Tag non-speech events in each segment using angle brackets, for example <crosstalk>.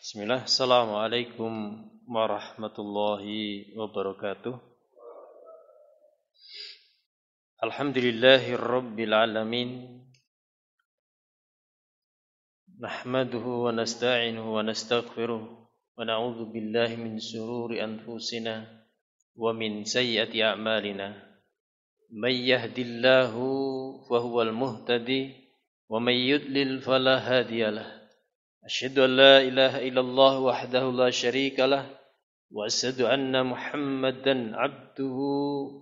بسم الله السلام عليكم ورحمة الله وبركاته الحمد لله رب العالمين نحمده ونستعينه ونستغفره ونعوذ بالله من شرور أنفسنا ومن سيئة أعمالنا من يهد الله فهو المهتدي ومن يضلل فلا هادي له أشهد أن لا إله إلا الله وحده لا شريك له وأشهد أن محمدا عبده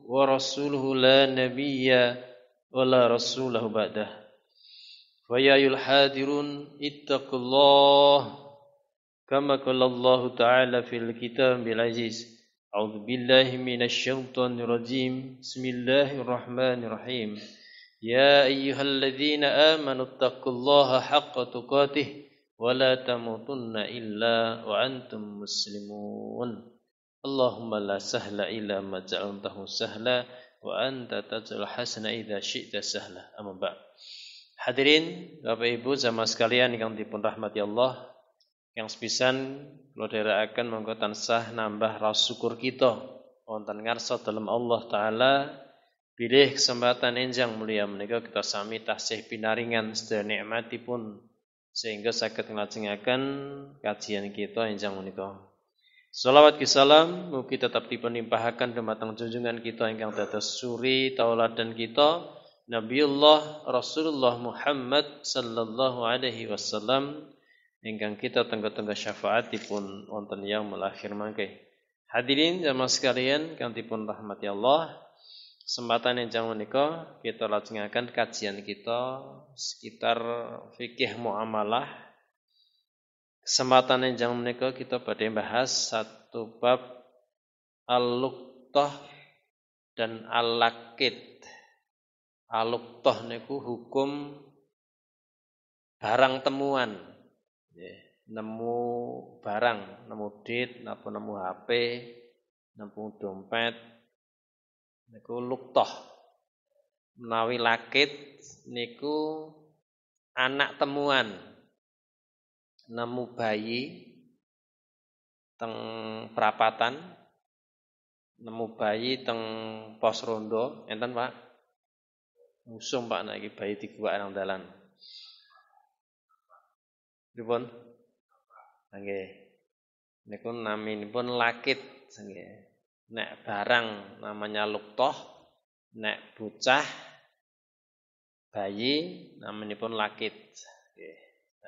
ورسوله لا نبي ولا رسوله بعده فيا أيها الحاضرون اتقوا الله كما قال الله تعالى في الكتاب العزيز أعوذ بالله من الشيطان الرجيم بسم الله الرحمن الرحيم يا أيها الذين آمنوا اتقوا الله حق تقاته ولا تموتن إلا وأنتم مسلمون اللهم لا سهل إلا ما جعلته سهلا وأنت تجعل الحسن إذا شئت سهلا أما بعد Hadirin, Bapak Ibu, sama sekalian yang dipun rahmati Allah, yang sepisan kula akan monggo sah nambah rasa syukur kita wonten ngarsa dalam Allah taala Pilih kesempatan enjang mulia menikah kita sami tasih pinaringan sedaya pun sehingga sakit ngelajengakan kajian kita injang menikah. Salawat kisalam mugi tetap dan matang junjungan kita ingkang tetes suri tauladan kita Nabiullah Rasulullah Muhammad sallallahu alaihi wasallam ingkang kita syafaat di syafaatipun wonten yang melahir mangke. Hadirin jamaah sekalian kantipun rahmati Allah, kesempatan yang jangan menikah kita lanjutkan kajian kita sekitar fikih muamalah kesempatan yang jangan menikah kita pada bahas satu bab al luktoh dan al-lakit al luktoh niku hukum barang temuan nemu barang nemu dit nemu HP nemu dompet niku luktoh menawi lakit niku anak temuan nemu bayi teng perapatan nemu bayi teng pos rondo enten Pak musuh Pak nagi bayi diguwak nang dalan pripun nggih niku pun lakit nggih nek barang namanya luktoh, nek bocah bayi namanya pun lakit.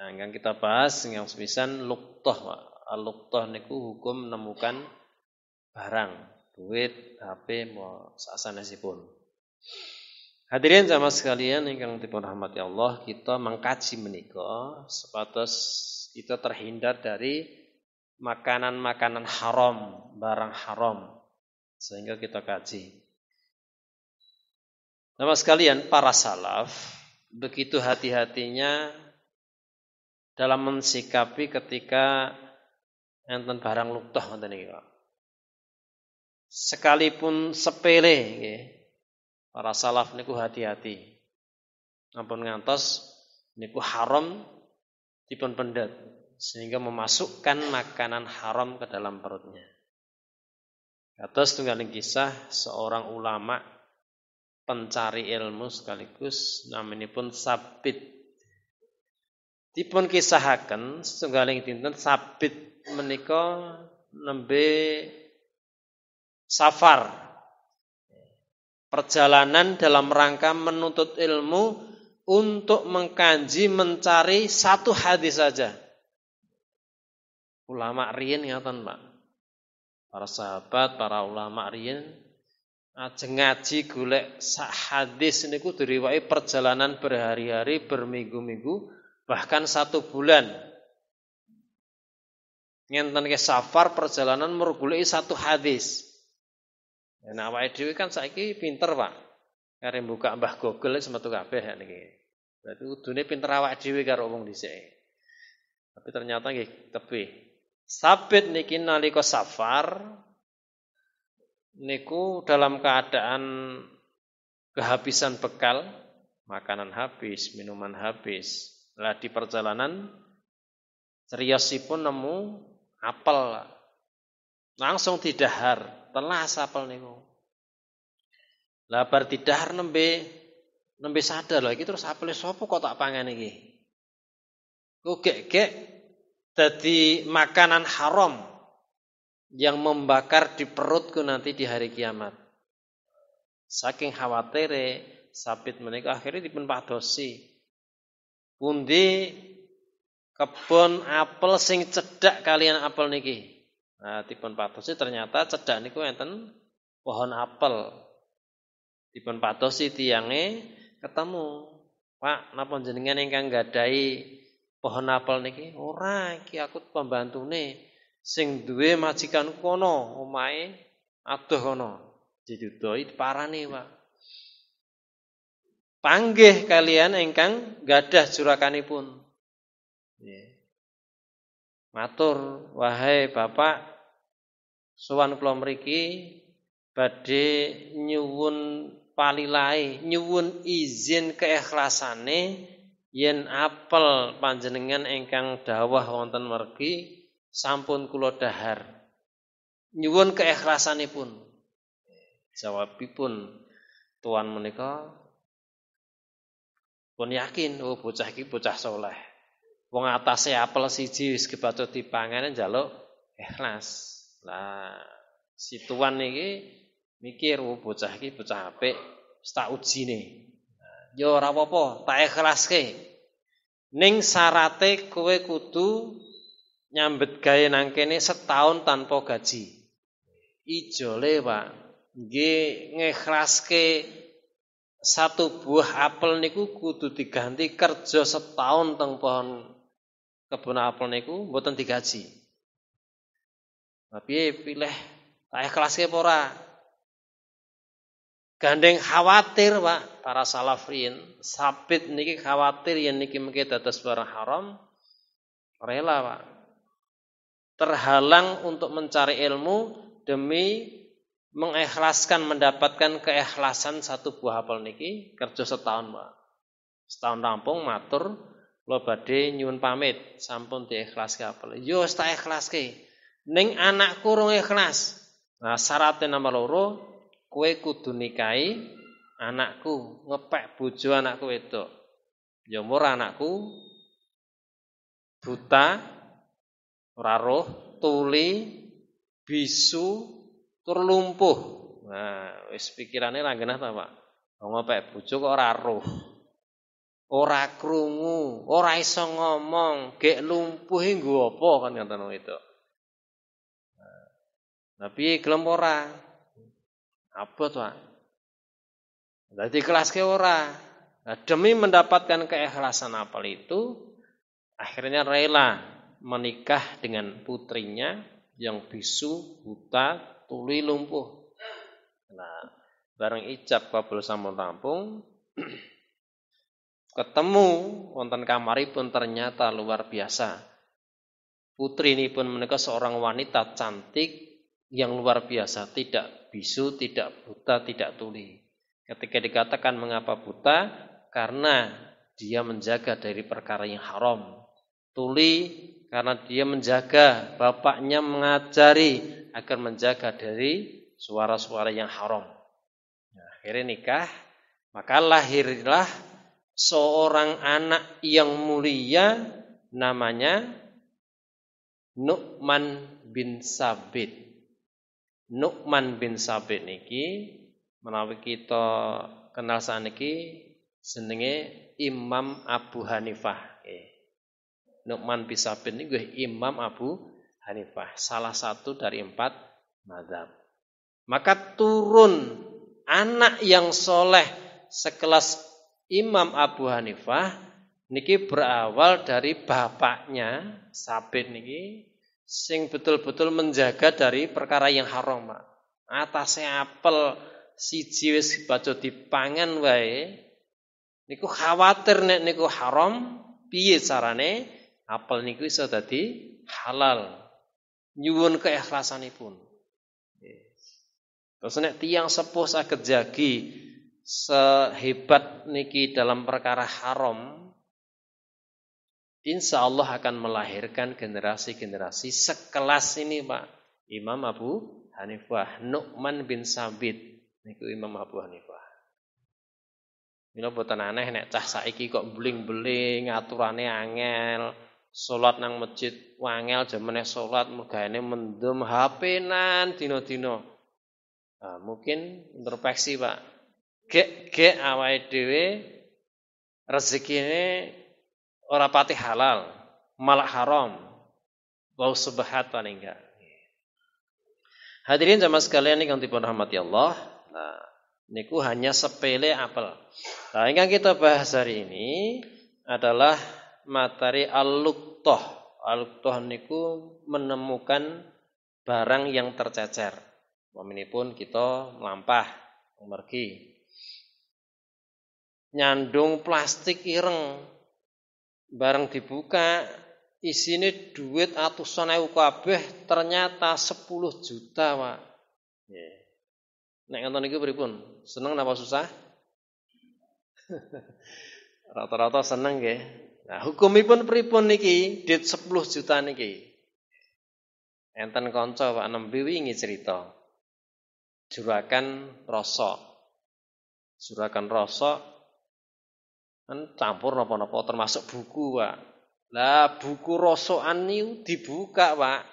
Nah, yang kita bahas yang sebisan luktoh, Luktoh niku hukum menemukan barang, duit, HP, mau pun. Hadirin sama sekalian yang dipun rahmati Allah, kita mengkaji menikah sepatos kita terhindar dari makanan-makanan haram, barang haram, sehingga kita kaji. Nama sekalian para salaf begitu hati-hatinya dalam mensikapi ketika enten barang luktoh Sekalipun sepele Para salaf niku hati-hati. Ampun ngantos niku haram dipun pendet sehingga memasukkan makanan haram ke dalam perutnya. Atas tunggaling kisah seorang ulama pencari ilmu sekaligus namanya pun sabit. Dipun kisahaken setunggaling dinten sabit menika nembe safar perjalanan dalam rangka menuntut ilmu untuk mengkaji mencari satu hadis saja. Ulama riyen ngatan, Pak para sahabat, para ulama riyin ajeng ngaji golek sak hadis niku diriwai perjalanan berhari-hari, berminggu-minggu, bahkan satu bulan. Ngenten ke safar perjalanan mergoleki satu hadis. Ya, nah, awake dhewe kan saiki pinter, Pak. Kare buka Mbah Google semetu kabeh ya niki. Berarti udune pinter awake dhewe karo wong dhisik. Tapi ternyata nggih tebih. Sabit niki nalika safar niku dalam keadaan kehabisan bekal, makanan habis, minuman habis. Lah di perjalanan pun nemu apel. Langsung didahar, telas apel niku. Lah bar didahar nembe nembe sadar lho iki terus apel sapa kok tak pangan iki. Kok gek-gek jadi makanan haram yang membakar di perutku nanti di hari kiamat. Saking khawatir sabit menikah akhirnya dipun padosi. Pundi kebun apel sing cedak kalian apel niki. Nah, dipun padosi ternyata cedak niku enten pohon apel. Dipun padosi tiange ketemu Pak, napa jenengan ingkang gadai pohon apel niki ora iki aku pembantune sing duwe majikan kono omahe adoh kono dijudoi parane wa panggih kalian ingkang gadah jurakanipun matur wahai bapak sowan kula mriki badhe nyuwun palilai nyuwun izin keikhlasane yen apel panjenengan engkang dawah wonten mergi sampun kula dahar nyuwun keikhlasanipun jawabipun tuan menika pun yakin oh bocah iki bocah soleh wong atase apel siji wis kebaca dipanganen njaluk ikhlas lah si tuan niki mikir oh bocah iki bocah apik tak ujine yo ora apa-apa, tak ikhlaske. Ning syarate kowe kudu nyambet gawe nang kene setahun tanpa gaji. Ijole, Pak. Nggih ngikhraske satu buah apel niku kudu diganti kerja setahun teng pohon kebun apel niku mboten digaji. Tapi pilih tak ikhlaske apa ora? Gandeng khawatir Pak para salafin, sabit niki khawatir yang niki mungkin atas barang haram rela Pak. Terhalang untuk mencari ilmu demi mengikhlaskan mendapatkan keikhlasan satu buah apel niki kerja setahun Pak. Setahun rampung matur lo badhe nyuwun pamit sampun ke apel. Yo tak ke Ning anakku kurung ikhlas. Nah syaratnya nama loro Kueku kudu nikahi anakku, ngepek bojo anakku itu. Ya Jomor anakku buta, ora tuli, bisu, terlumpuh. Nah, wis pikirane ra ta, Pak? Ngepek bojo kok ora roh. Ora krungu, ora iso ngomong, gek lumpuh nggo apa kan ngoten itu. Nah, tapi nah, kelompok ora? Apa tuh? Jadi kelas ke Nah, demi mendapatkan keikhlasan apel itu akhirnya rela menikah dengan putrinya yang bisu, buta, tuli, lumpuh. Nah, bareng ijab kabul sampun tampung, <clears throat> ketemu wonten kamari pun ternyata luar biasa. Putri ini pun menikah seorang wanita cantik, yang luar biasa, tidak bisu, tidak buta, tidak tuli. Ketika dikatakan mengapa buta, karena dia menjaga dari perkara yang haram. Tuli karena dia menjaga, bapaknya mengajari agar menjaga dari suara-suara yang haram. Nah, akhirnya nikah, maka lahirlah seorang anak yang mulia namanya Nu'man bin Sabit. Nukman bin Sabit niki menawi kita kenal saniki senenge Imam Abu Hanifah. Eh. Nukman bin Sabit niki Imam Abu Hanifah, salah satu dari empat mazhab. Maka turun anak yang soleh sekelas Imam Abu Hanifah niki berawal dari bapaknya Sabit niki sing betul-betul menjaga dari perkara yang haram, Pak. Atasnya apel si wis baca dipangan wae. Niku khawatir nek niku haram, piye carane apel niku iso dadi halal. Nyuwun keikhlasanipun. Terus nek tiang sepuh saged jagi sehebat niki dalam perkara haram, insya Allah akan melahirkan generasi-generasi sekelas ini Pak. Imam Abu Hanifah, Nu'man bin Sabit, niku Imam Abu Hanifah. Mila boten aneh nek cah saiki kok bling-bling, aturane angel, sholat nang masjid wangel sholat, salat ini mendem HP-nan dina tino. Nah, mungkin introspeksi, Pak. Gek-gek dewe, rezeki ini ora pati halal, malah haram. bau subhat paling enggak. Hadirin sama sekalian yang dipun rahmati Allah. Nah, niku hanya sepele apel. Nah, yang kita bahas hari ini adalah materi al-luktoh. Al-luktoh niku menemukan barang yang tercecer. pun kita melampah, mengerti? Nyandung plastik ireng, Barang dibuka isinya duit atusan ewu kabeh ternyata 10 juta, Pak. Yeah. Nek gue niku pripun? Seneng napa susah? <laughs> Rata-rata seneng nggih. Nah, hukumipun pripun niki? Dit 10 juta niki. Enten kanca Pak Nembi wingi cerita. Jurakan rosok. Jurakan rosok Kan campur napa-napa termasuk buku, Pak. Lah buku rosokan ini dibuka, Pak.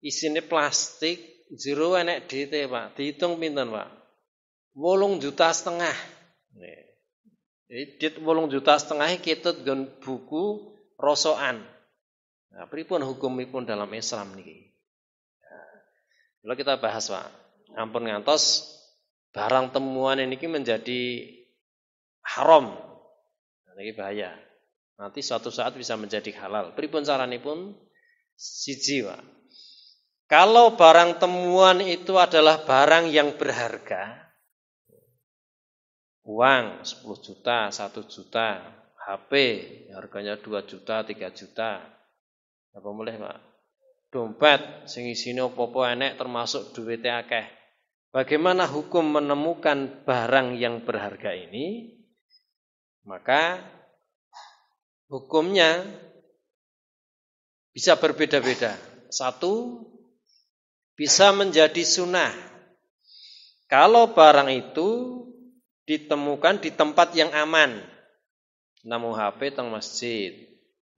isinya plastik, jero enek DT, Pak. Dihitung pinten, Pak? Wolung juta setengah. edit wolung juta setengah kita dengan buku rosokan. Nah, pripun pun dalam Islam nih, nah, Kalau kita bahas pak, ampun ngantos barang temuan ini menjadi haram ini bahaya. Nanti suatu saat bisa menjadi halal. Beri pun pun si jiwa. Kalau barang temuan itu adalah barang yang berharga, uang 10 juta, 1 juta, HP harganya 2 juta, 3 juta. Apa boleh, Pak? Dompet sing isine opo-opo enek termasuk duwite akeh. Bagaimana hukum menemukan barang yang berharga ini? Maka hukumnya bisa berbeda-beda. Satu, bisa menjadi sunnah. Kalau barang itu ditemukan di tempat yang aman. Nemu HP teng masjid,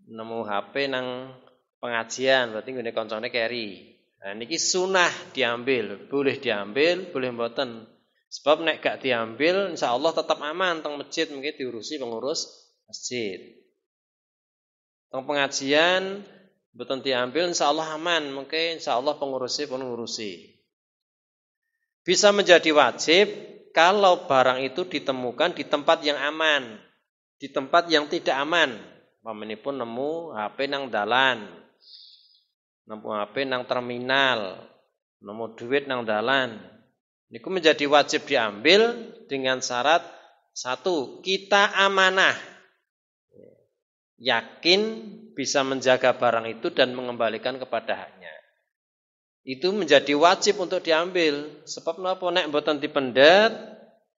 nemu HP nang pengajian, berarti ini koncone carry. Nah ini sunnah diambil, boleh diambil, boleh mboten. Sebab nek gak diambil, insya Allah tetap aman teng masjid mungkin diurusi pengurus masjid. Teng pengajian betul diambil, insya Allah aman mungkin insya Allah pengurusi pengurusi. Bisa menjadi wajib kalau barang itu ditemukan di tempat yang aman, di tempat yang tidak aman. Pamene pun nemu HP nang dalan, nemu HP nang terminal, nemu duit nang dalan, ini menjadi wajib diambil dengan syarat satu, kita amanah. Yakin bisa menjaga barang itu dan mengembalikan kepada haknya. Itu menjadi wajib untuk diambil. Sebab kenapa nek mboten dipendet,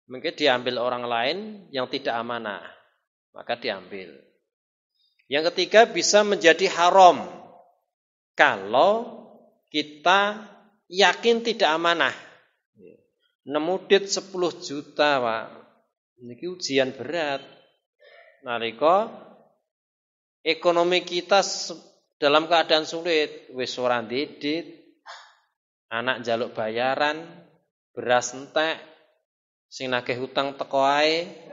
mungkin diambil orang lain yang tidak amanah. Maka diambil. Yang ketiga bisa menjadi haram kalau kita yakin tidak amanah nemu nemudit sepuluh juta, Pak. Niki ujian berat. Nalika ekonomi kita dalam keadaan sulit, wis ora didit, anak jaluk bayaran, beras entek, sing nagih hutang tekoai,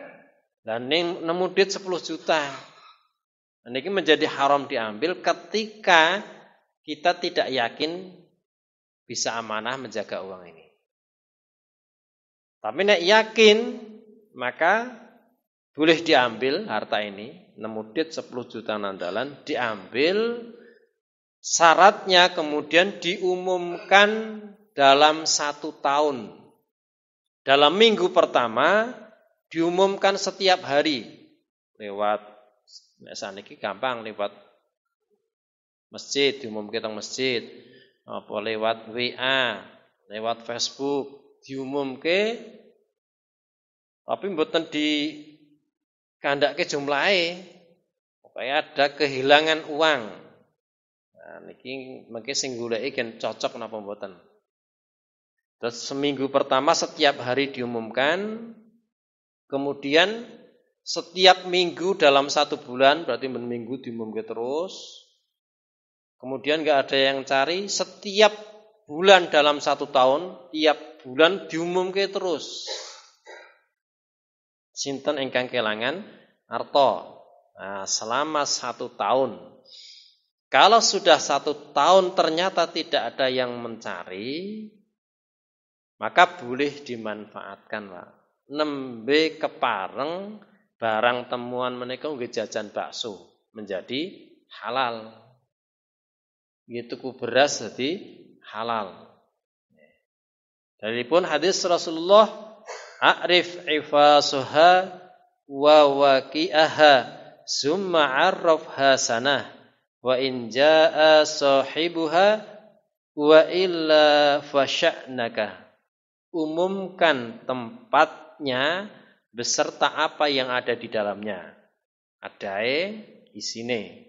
Dan ning nemu duit 10 juta. Dan nah, ini menjadi haram diambil ketika kita tidak yakin bisa amanah menjaga uang ini. Tapi nek yakin maka boleh diambil harta ini, nemudit 10 juta nandalan diambil syaratnya kemudian diumumkan dalam satu tahun. Dalam minggu pertama diumumkan setiap hari lewat biasanya ini gampang lewat masjid diumumkan masjid apa lewat WA lewat Facebook diumumke tapi mboten di kandake jumlahe supaya ada kehilangan uang. Nah, niki mungkin sing goleki cocok napa mboten. Terus seminggu pertama setiap hari diumumkan, kemudian setiap minggu dalam satu bulan berarti minggu diumumkan terus. Kemudian nggak ada yang cari, setiap bulan dalam satu tahun, tiap bulan diumumkan terus. Sinten engkang kelangan arto. Nah, selama satu tahun. Kalau sudah satu tahun ternyata tidak ada yang mencari, maka boleh dimanfaatkan, Pak. Nembe kepareng barang temuan menika nggih jajan bakso menjadi halal. Gitu ku beras jadi halal. pun hadis Rasulullah A'rif ifasuha wa waqi'aha summa arrafha sanah wa in jaa'a sahibuha wa illa fasya'naka umumkan tempatnya beserta apa yang ada di dalamnya adae isine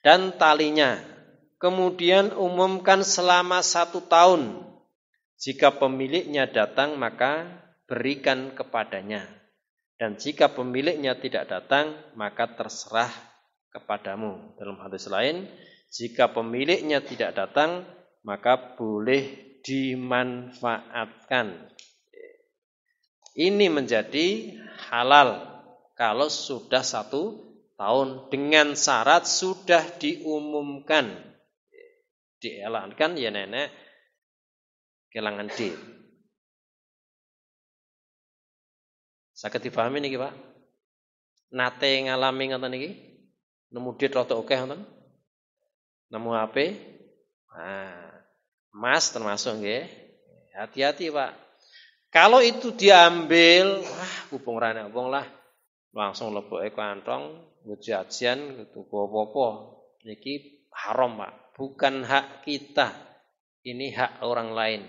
dan talinya kemudian umumkan selama satu tahun. Jika pemiliknya datang, maka berikan kepadanya. Dan jika pemiliknya tidak datang, maka terserah kepadamu. Dalam hadis lain, jika pemiliknya tidak datang, maka boleh dimanfaatkan. Ini menjadi halal kalau sudah satu tahun dengan syarat sudah diumumkan kan ya nenek kelangan D. Sakit dipahami nih Pak? Nate ngalami nggak nih. Nemu D rada oke ngoten? Nemu HP? Nah, mas termasuk nih. Hati-hati, Pak. Kalau itu diambil, wah kupung rana hubung lah. Langsung leboke kantong, Ngejajian, gitu apa-apa. Niki haram, Pak bukan hak kita. Ini hak orang lain.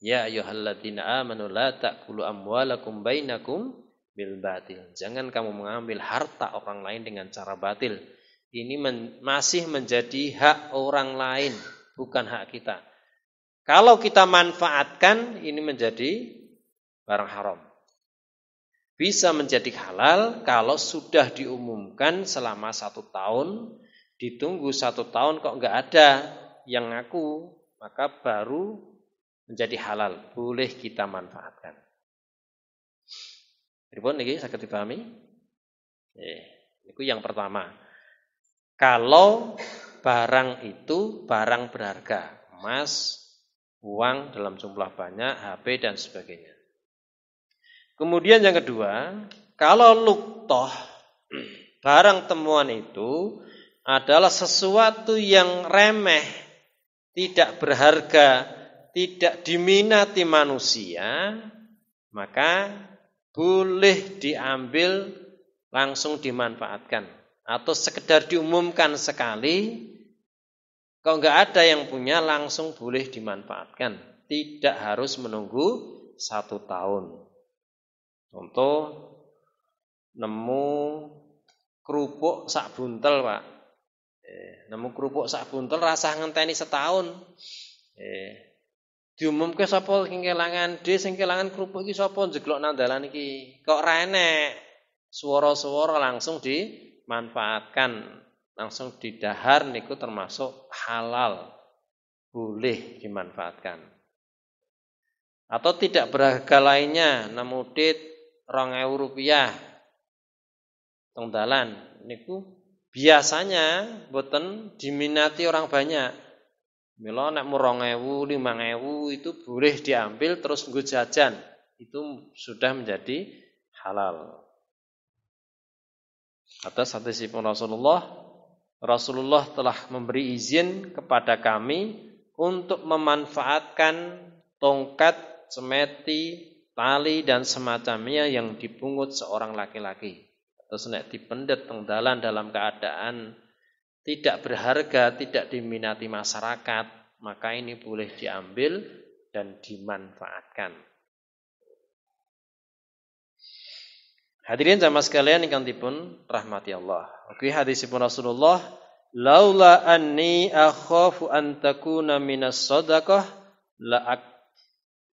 Ya ayyuhalladzina amanu la ta'kulu amwalakum bainakum bil batil. Jangan kamu mengambil harta orang lain dengan cara batil. Ini men masih menjadi hak orang lain, bukan hak kita. Kalau kita manfaatkan, ini menjadi barang haram. Bisa menjadi halal kalau sudah diumumkan selama satu tahun Ditunggu satu tahun kok nggak ada yang ngaku, maka baru menjadi halal. Boleh kita manfaatkan. Ribon ini saya dipahami? Eh, itu yang pertama. Kalau barang itu barang berharga, emas, uang dalam jumlah banyak, HP dan sebagainya. Kemudian yang kedua, kalau luktoh <clears throat> barang temuan itu adalah sesuatu yang remeh, tidak berharga, tidak diminati manusia, maka boleh diambil langsung dimanfaatkan atau sekedar diumumkan sekali kalau nggak ada yang punya langsung boleh dimanfaatkan tidak harus menunggu satu tahun contoh nemu kerupuk sak buntel pak namun eh, nemu kerupuk sak buntel rasah ngenteni setahun. Eh, diumumke sapa sing kelangan D sing kelangan kerupuk iki sapa jeglok nang ki, iki. Kok rene? enek. Suara-suara langsung dimanfaatkan, langsung didahar niku termasuk halal. Boleh dimanfaatkan. Atau tidak berharga lainnya, namun dit rongeu rupiah. tong dalan niku biasanya boten diminati orang banyak. Milo nek murongewu, limangewu itu boleh diambil terus nggo jajan. Itu sudah menjadi halal. Atas hadisipun Rasulullah, Rasulullah telah memberi izin kepada kami untuk memanfaatkan tongkat, semeti, tali dan semacamnya yang dipungut seorang laki-laki terus nek dipendet teng dalan dalam keadaan tidak berharga, tidak diminati masyarakat, maka ini boleh diambil dan dimanfaatkan. Hadirin sama sekalian yang dipun rahmati Allah. Oke, pun Rasulullah, "Laula anni akhafu an takuna minas sadaqah la ak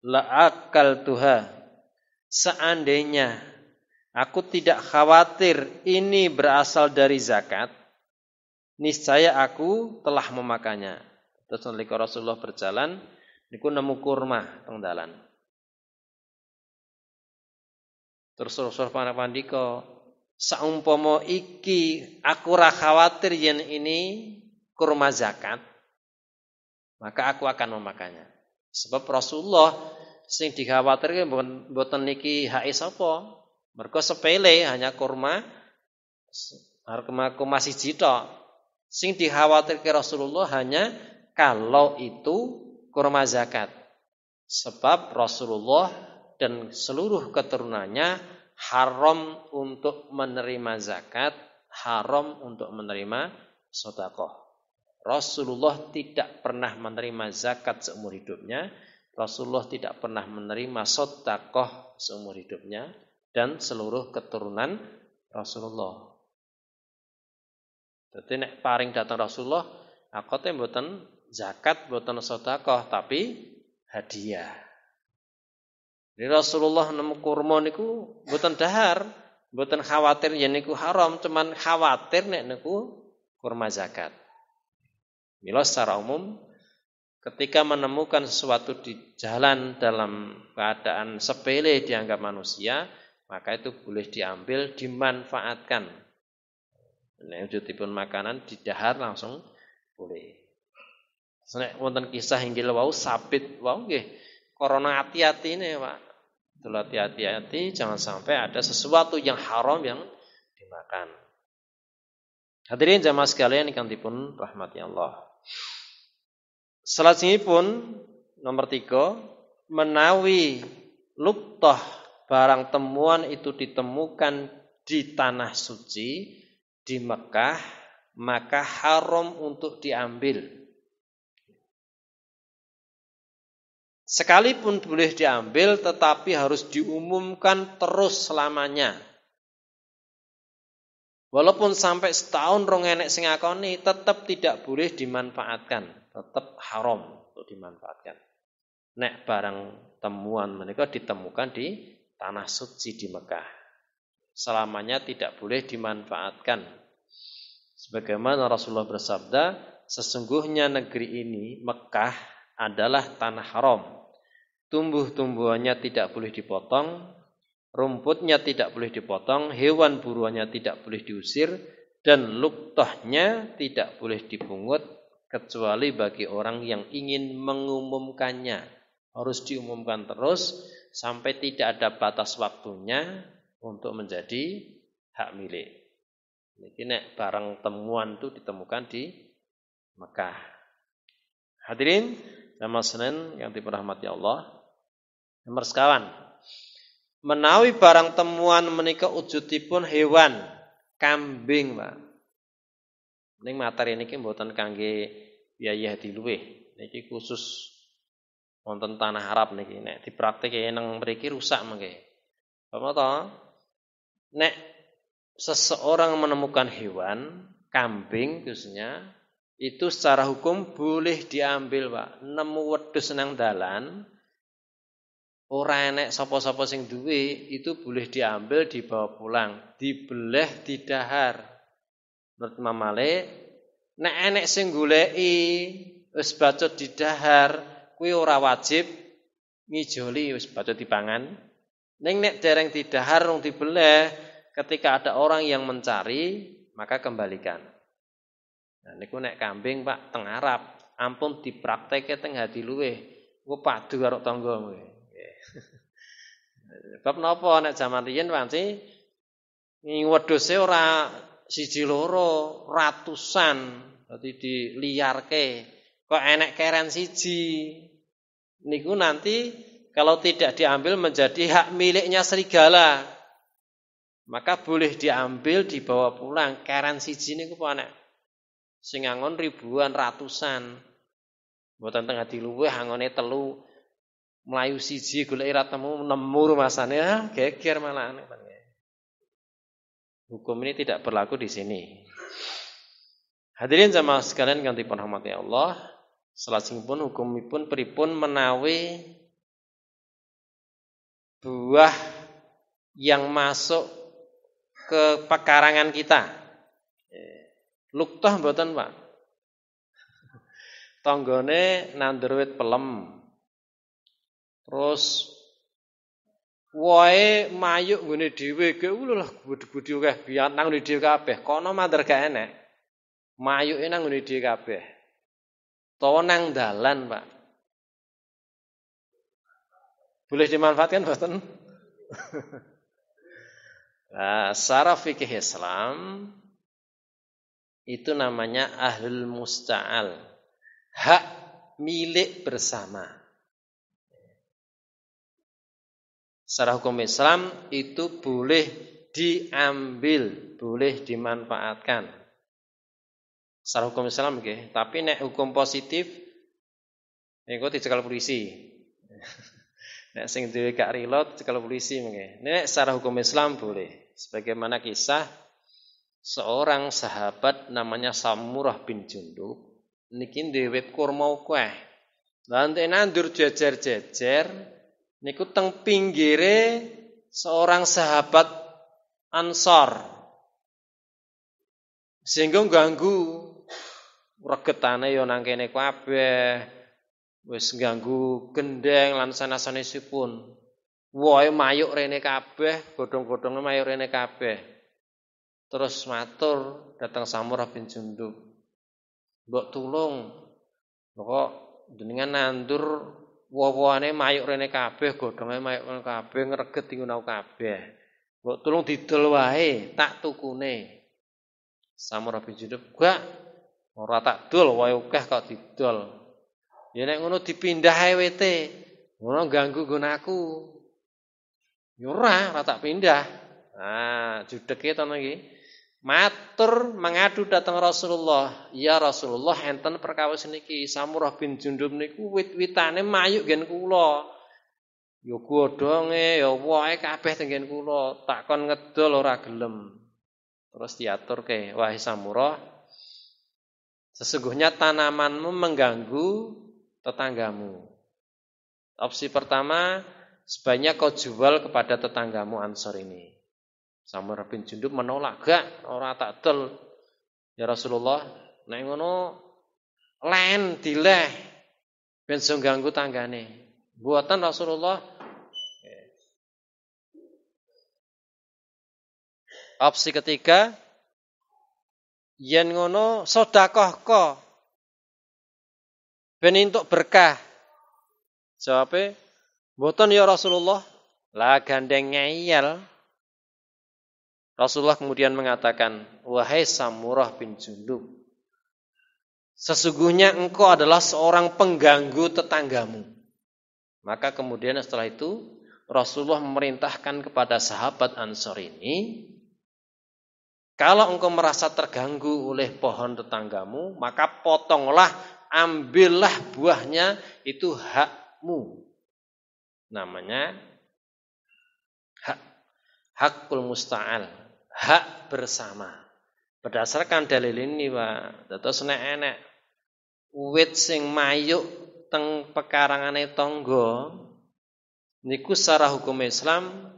la akal tuha." Seandainya Aku tidak khawatir ini berasal dari zakat. Niscaya aku telah memakannya. Terus nalika Rasulullah berjalan, niku nemu kurma tenggalan. Terus Rasulullah pandiko, saumpomo iki aku ra khawatir yen ini kurma zakat, maka aku akan memakannya. Sebab Rasulullah sing dikhawatirkan buat buatan niki hak e sapa? Mergo sepele hanya kurma kurma masih siji tok. Sing ke Rasulullah hanya kalau itu kurma zakat. Sebab Rasulullah dan seluruh keturunannya haram untuk menerima zakat, haram untuk menerima sodakoh. Rasulullah tidak pernah menerima zakat seumur hidupnya. Rasulullah tidak pernah menerima sotakoh seumur hidupnya dan seluruh keturunan Rasulullah. Jadi nek paring datang Rasulullah, aku buatan zakat, buatan sodakoh, tapi hadiah. Jadi Rasulullah nemu kurma niku buatan dahar, buatan khawatir yen niku haram, cuman khawatir nek niku kurma zakat. Mila secara umum ketika menemukan sesuatu di jalan dalam keadaan sepele dianggap manusia, maka itu boleh diambil, dimanfaatkan. Nek pun makanan didahar langsung boleh. Nek wonten kisah inggil wau sabit wau nggih. Corona hati-hati ini, Pak. Betul hati-hati jangan sampai ada sesuatu yang haram yang dimakan. Hadirin jamaah sekalian ikan dipun rahmati Allah. Selanjutnya pun nomor tiga menawi luktoh barang temuan itu ditemukan di tanah suci di Mekah maka haram untuk diambil sekalipun boleh diambil tetapi harus diumumkan terus selamanya Walaupun sampai setahun rong enek sing tetap tidak boleh dimanfaatkan, tetap haram untuk dimanfaatkan. Nek barang temuan mereka ditemukan di tanah suci di Mekah. Selamanya tidak boleh dimanfaatkan. Sebagaimana Rasulullah bersabda, sesungguhnya negeri ini, Mekah, adalah tanah haram. Tumbuh-tumbuhannya tidak boleh dipotong, rumputnya tidak boleh dipotong, hewan buruannya tidak boleh diusir, dan luktohnya tidak boleh dipungut kecuali bagi orang yang ingin mengumumkannya harus diumumkan terus sampai tidak ada batas waktunya untuk menjadi hak milik. Jadi nek barang temuan itu ditemukan di Mekah. Hadirin, nama Senin yang diperahmati Allah. Nomor sekawan. Menawi barang temuan menika wujudipun hewan, kambing, Pak. Ini materi niki mboten kangge biaya diluwih. Ini khusus wonten tanah Arab niki nek dipraktike nang mriki rusak mengke. Apa to? Nek seseorang menemukan hewan kambing khususnya itu secara hukum boleh diambil, Pak. Nemu wedhus nang dalan ora enek sapa-sapa sing duwe itu boleh diambil dibawa pulang, dibeleh, didahar. Menurut Mamale, nek enek sing goleki wis bacut didahar, kuwi ora wajib ngijoli wis padha dipangan. Ning nek dereng didahar rung dibeleh, ketika ada orang yang mencari, maka kembalikan. Nah niku nek kambing Pak teng Arab, ampun dipraktekke teng hati luweh. Ku padu karo tangga kowe. <laughs> Sebab napa nek jaman riyen ning wedhuse ora siji loro, ratusan liar diliarke. Kok enek keren siji, niku nanti kalau tidak diambil menjadi hak miliknya serigala. Maka boleh diambil dibawa pulang karan siji niku anak. Sing angon ribuan ratusan. Mboten tengah di luwe angone telu. Melayu siji gula ra temu nemu rumasane ah, geger malah Hukum ini tidak berlaku di sini. Hadirin sama sekalian yang dirahmati Allah, hukum hukumipun pripun menawi buah yang masuk ke pekarangan kita. Luktoh mboten, Pak. <laughs> tonggone nandur wit pelem. Terus wae mayuk ngene dhewe ge lho gudi-gudi akeh biyen nang ngene dhewe kabeh. Kono mandher gak enek. Mayuke nang ngene dhewe kabeh. Tonang dalan, Pak. Boleh dimanfaatkan, Pak. <laughs> nah, secara fikih Islam itu namanya ahlul musta'al. Hak milik bersama. Secara hukum Islam itu boleh diambil, boleh dimanfaatkan secara hukum Islam nggih, tapi nek hukum positif niku cikal polisi. <laughs> nek sing duwe gak rilo dicekel polisi nggih. Nek secara hukum Islam boleh. Sebagaimana kisah seorang sahabat namanya Samurah bin Jundub niki duwe wit kurma kueh. lantai nandur jejer-jejer niku teng pinggire seorang sahabat Ansor sing kok ganggu regetane ya nang kene kabeh wis ganggu gendeng lan sanasane sipun wae mayuk rene kabeh godhong-godhonge mayuk rene kabeh terus matur datang samurah bin junduk mbok tulung kok jenengan nandur wowoane mayuk rene kabeh godhonge mayuk rene kabeh ngreget ing kabeh mbok tulung didol wae tak tukune Samurah bin Junub gak ora tak dol wae akeh kau didol. Ya nek ngono dipindah HWT, Ngono ganggu gunaku. Ya ora, ora tak pindah. Nah, judeke to iki. Matur mengadu datang Rasulullah, "Ya Rasulullah, enten perkawis niki Samurah bin Jundub niku wit-witane mayuk gen kula." Ya godhonge, ya wae kabeh tenggen kula, takon ngedol ora gelem. Terus diatur ke wahai samurah, sesungguhnya tanamanmu mengganggu tetanggamu. Opsi pertama, sebaiknya kau jual kepada tetanggamu Ansor ini. Samurah bin Jundub menolak, gak orang tak tel Ya Rasulullah, nengono len dileh bensung ganggu tanggane. Buatan Rasulullah Opsi ketiga yen ngono sedekah ko ben entuk berkah. Jawabnya, mboten ya Rasulullah. Lah gandeng ngeyel. Rasulullah kemudian mengatakan, "Wahai Samurah bin Jundub, sesungguhnya engkau adalah seorang pengganggu tetanggamu." Maka kemudian setelah itu Rasulullah memerintahkan kepada sahabat Ansor ini kalau engkau merasa terganggu oleh pohon tetanggamu, maka potonglah, ambillah buahnya, itu hakmu. Namanya hak. Hakul musta'al. Hak bersama. Berdasarkan dalil ini, Pak. Terus enek-enek. Wit sing mayuk teng pekarangane tonggo, niku secara hukum Islam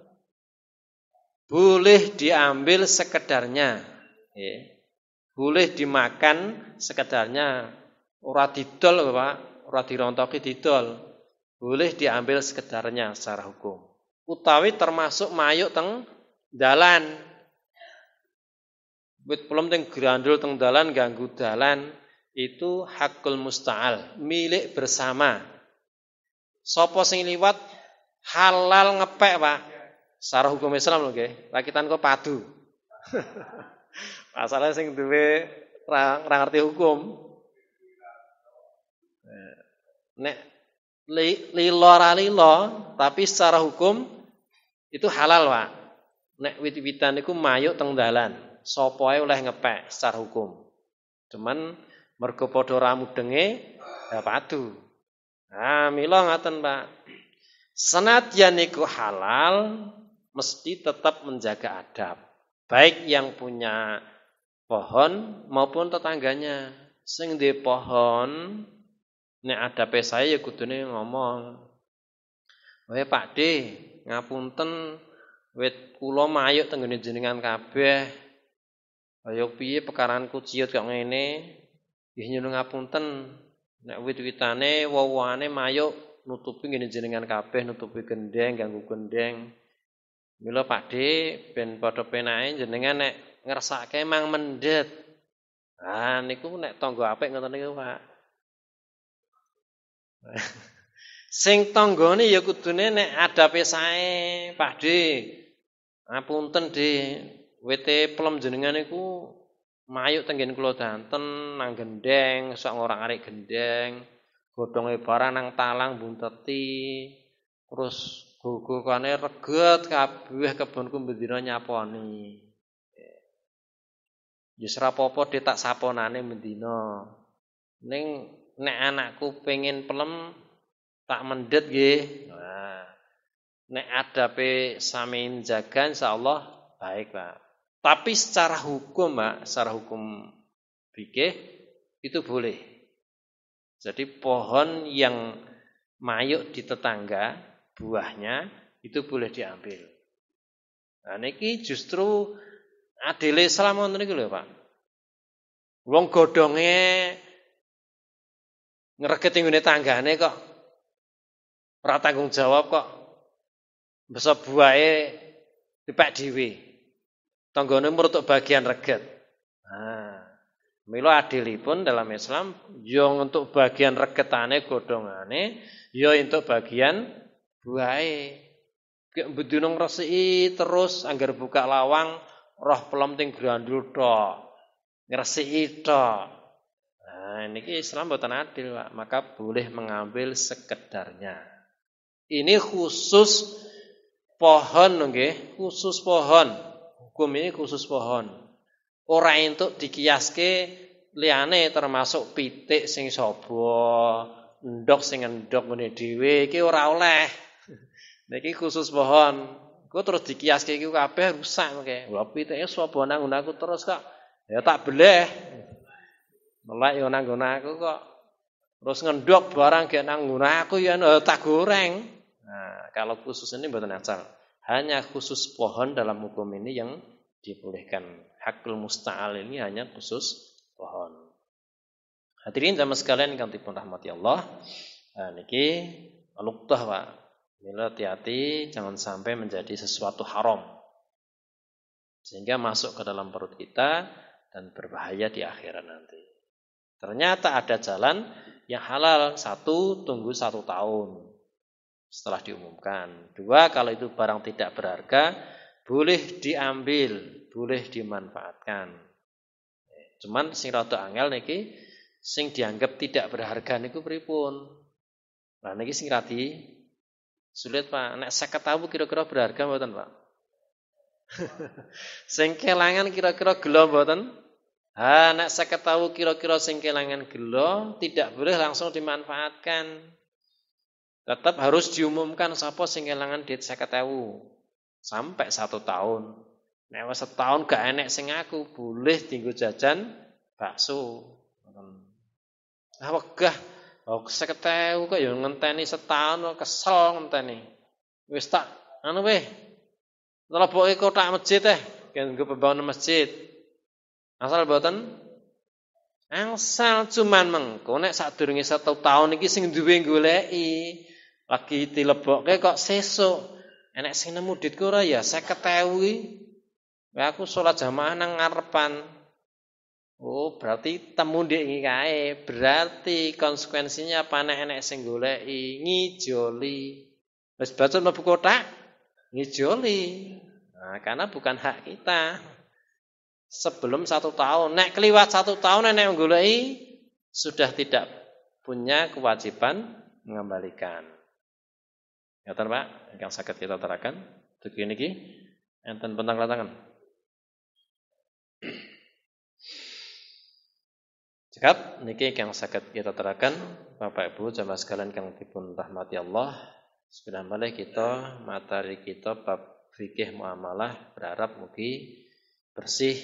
boleh diambil sekedarnya ya. boleh dimakan sekedarnya ora didol Pak ora dirontoki didol boleh diambil sekedarnya secara hukum utawi termasuk mayuk teng dalan wit pelem teng grandul teng dalan ganggu dalan itu hakul musta'al milik bersama sopo sing liwat halal ngepek Pak Sarah hukum Islam loh okay. rakitan kok padu. <laughs> Masalah sing duwe ra ngerti hukum. Nek li, lilo ra lilo, tapi secara hukum itu halal, Pak. Nek wit-witan itu mayuk teng dalan, oleh ngepek secara hukum. Cuman mergo ramu denge, ya padu. Ah, milo ngaten, Pak. senat niku halal, mesti tetap menjaga adab. Baik yang punya pohon maupun tetangganya. Sing di pohon, ini ada saya ya kudune ngomong. Wae Pak D, ngapunten wit kula mayuk tenggene jenengan kabeh. Ayo piye pekaranku ciut kok ngene? Nggih nyuwun ngapunten. Nek wit-witane wawane mayuk nutupi ngene jenengan kabeh, nutupi gendeng, ganggu gendeng. Mila Pakde ben padha penake jenengan nek ngersake mang mendet. Ah niku nek tangga apik ngoten niku Pak. <laughs> Sing tanggane ya kudune nek adape sae Pakde. Ah, punten di WT pelem jenengan niku mayuk tenggen kula danten nang gendeng sok ngorak arek gendeng godhonge barang nang talang bunteti terus gugukane reget kabeh kebunku bendina nyaponi Ya sira apa-apa tak saponane bendina ning nek anakku pengen pelem tak mendet nggih nah nek adape samin jaga insyaallah baik Pak tapi secara hukum Pak secara hukum fikih itu boleh jadi pohon yang mayuk di tetangga buahnya itu boleh diambil. Nah niki justru adil Islam wonten niku lho Pak. Wong godhonge ngreget ing tanggane kok ora tanggung jawab kok. Besa di dipek dhewe. Tanggane untuk bagian reget. Nah, mila adilipun dalam Islam yo ya untuk bagian reketane godongane, yo ya untuk bagian buai gak bedunung resi terus anggar buka lawang roh pelomting grandul do ngresiki to nah ini Islam buatan adil Pak maka boleh mengambil sekedarnya ini khusus pohon nggih khusus pohon hukum ini khusus pohon orang itu dikiaske liane termasuk pitik sing sobo endok sing endok ngene dhewe iki ora oleh Niki khusus pohon, ku terus dikias kayak gitu kabeh rusak mungkin. ya suap swabona aku terus kok. Ya tak beleh. Melek yo nang aku kok. Terus ngendok barang kayak nang aku ya tak goreng. Nah, kalau khusus ini mboten asal. Hanya khusus pohon dalam hukum ini yang dibolehkan. Hakul musta'al ini hanya khusus pohon. Hadirin sama sekalian kan rahmat rahmati Allah. Nah, niki luktah Pak. Mila hati-hati jangan sampai menjadi sesuatu haram. Sehingga masuk ke dalam perut kita dan berbahaya di akhirat nanti. Ternyata ada jalan yang halal. Satu, tunggu satu tahun setelah diumumkan. Dua, kalau itu barang tidak berharga, boleh diambil, boleh dimanfaatkan. Cuman sing rada angel niki sing dianggap tidak berharga niku pripun? Nah niki sing radi Sulit Pak, nek seket tahu kira-kira berharga mboten Pak? sengkelangan <laughs> kelangan kira-kira gelo mboten? Ha, nek seket tahu kira-kira sing gelo tidak boleh langsung dimanfaatkan. Tetap harus diumumkan sapa sengkelangan kelangan duit seket tahu sampai satu tahun. Nek setahun gak enek sing aku boleh tinggu jajan bakso. Nah, wegah Oh, seketew kok ya ngenteni setahun oh, kesel ngenteni. Wis tak anu weh. Telepoke kotak masjid eh, kanggo pembangunan masjid. Asal boten Angsal cuman mengko nek sadurunge satu tahun iki sing duwe goleki lagi dilebokke kok sesuk enek sing nemu ditku ora ya 50.000 aku sholat jamaah nang ngarepan Oh, berarti temu dek kae. Berarti konsekuensinya panah enek sing goleki ngijoli. Wis bacot mlebu kotak ngijoli. Nah, karena bukan hak kita. Sebelum satu tahun, nek keliwat satu tahun enek goleki sudah tidak punya kewajiban mengembalikan. Ya, Pak, yang sakit kita terangkan. begini, ki, enten bentang latangan. Cekap niki yang sakit kita terakan Bapak Ibu jamaah sekalian yang dipun rahmati Allah. Sudah mulai kita materi kita bab fikih muamalah berharap mugi bersih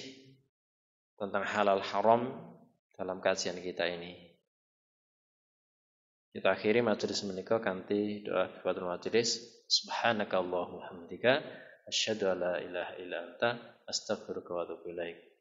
tentang halal haram dalam kajian kita ini. Kita akhiri majelis menikah kanti doa kepada majelis. Subhanakallahumma hamdika asyhadu alla ilaha illa anta astaghfiruka wa atubu